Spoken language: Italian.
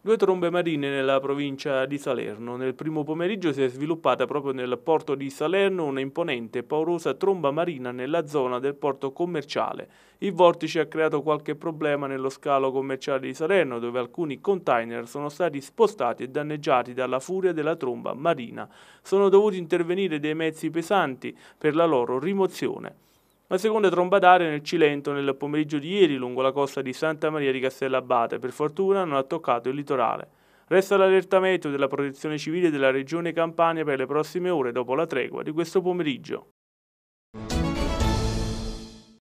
Due trombe marine nella provincia di Salerno. Nel primo pomeriggio si è sviluppata proprio nel porto di Salerno una imponente e paurosa tromba marina nella zona del porto commerciale. Il vortice ha creato qualche problema nello scalo commerciale di Salerno dove alcuni container sono stati spostati e danneggiati dalla furia della tromba marina. Sono dovuti intervenire dei mezzi pesanti per la loro rimozione. La seconda tromba d'aria nel Cilento nel pomeriggio di ieri lungo la costa di Santa Maria di Castellabate, per fortuna non ha toccato il litorale. Resta l'allertamento della protezione civile della regione Campania per le prossime ore dopo la tregua di questo pomeriggio.